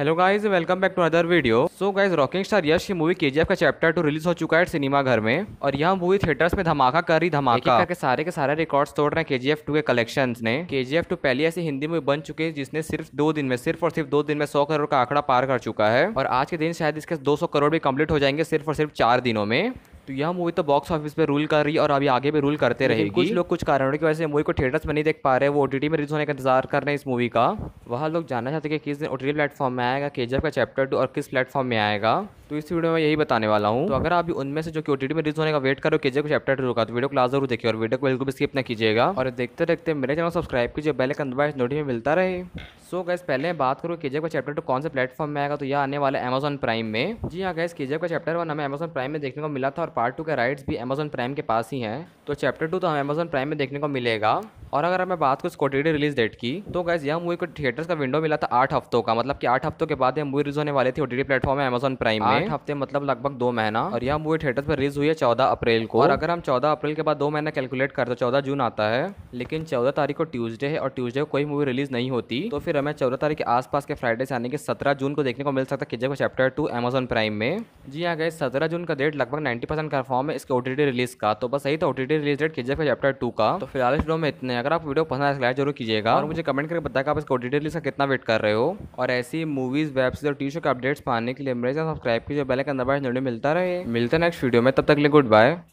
hello guys welcome back to other video so guys rocking star Yash की movie KGF का chapter two release हो चुका है cinema घर में और यह मूवी थिएटर्स में धमाका कर रही धमाका के सारे के सारे रिकॉर्ड्स तोड़ रहे हैं केजीएफ टू के कलेक्शंस ने केजीएफ टू पहली ऐसी हिंदी मूवी बन चुकी है जिसने सिर्फ दो दिन में सिर्फ और सिर्फ दो दिन में सौ करोड़ का आंकड़ा पार कर चुका है और आज के दिन शायद इसके दो करोड़ भी कम्प्लीट हो जाएंगे सिर्फ और सिर्फ चार दिनों में तो यह मूवी तो बॉक्स ऑफिस पे रूल कर रही है और अभी आगे भी रूल करते रहेगी कुछ लोग कुछ कारणों की वजह से मूवी को थिएटर्स में नहीं देख पा रहे वो ओ में रिलीज होने का इंतजार कर रहे हैं इस मूवी का वह लोग जानना चाहते हैं कि किस दिन ओ प्लेटफॉर्म में आएगा के का चैप्टर टू और किस प्लेटफॉर्म में आएगा तो इस वीडियो में यही बताने वाला हूँ तो अगर आप उनमें से जो कि ओटीटी में रिलीज होने का वेट करो के को चैप्टर टू का तो वीडियो को लास्ट जरूर देखिए और वीडियो को बिल्कुल भी स्किप ना कीजिएगा और देखते देखते मेरे चैनल सब्सक्राइब कीजिए बेल का दबाए नोटिफिकेशन मिलता रहे सो गैस पहले बात करूँ के का चैप्टर टू कौन से प्लेटफॉर्म में आएगा तो यह आने वाला अमेजन प्राइम में जी हाँ गैस के का चैप्टर वन हमें अमेजन प्राइम में देखने को मिला था और पार्ट टू के राइट्स भी अमेजन प्राइम के पास ही हैं तो चैप्टर टू तो हमें अमेजन प्राइम में देखने को मिलेगा और अगर मैं बात करूँ कोटेडी रिलीज डेट की तो गैस यह मूवी को थिएटर्स का विंडो मिला था आठ हफ्तों का मतलब कि आठ हफ्तों के बाद यह मूवी रिलीज होने वाली थी ओटीटी प्लेटफॉर्म में अमेजन प्राइम में आठ हफ्ते मतलब लगभग दो महीना और यह मूवी थिएटर्स पर रिलीज हुई है चौदह अप्रैल को और अगर हम चौदह अप्रैल के बाद दो महीना कैलकुलेट करते चौदह जून आता है लेकिन चौदह तारीख को ट्यूजडे है और ट्यूजडे को कोई मूवी रिलीज नहीं होती तो फिर हमें चौदह तारीख के आसपास के फ्राइडे से आने के सत्रह जून को देखने को मिल सकता है किजे को चैप्टर टू अमेजन प्राइम में जी हाँ गए सत्रह जून का डेट लगभग नाइन्टी परसेंट कन्फर्म है इसके ओटीटी रिलीज का तो बस यही था ओटीटी रिलीज डेट किजे को चैप्टर टू का तो फिलहाल इस में इतने अगर आप वीडियो पसंद आए लाइक जरूर कीजिएगा और मुझे कमेंट करके बताएगा आप इसको डिटेल इसका कितना वेट कर रहे हो और ऐसी मूवीज़ वेब सीरीज और टी शो के अपडेट्स पाने के लिए मेरे सब्सक्राइब कीजिए बेल का दबाए मिलता रहे मिलता है नेक्स्ट वीडियो में तब तक लिए गुड बाय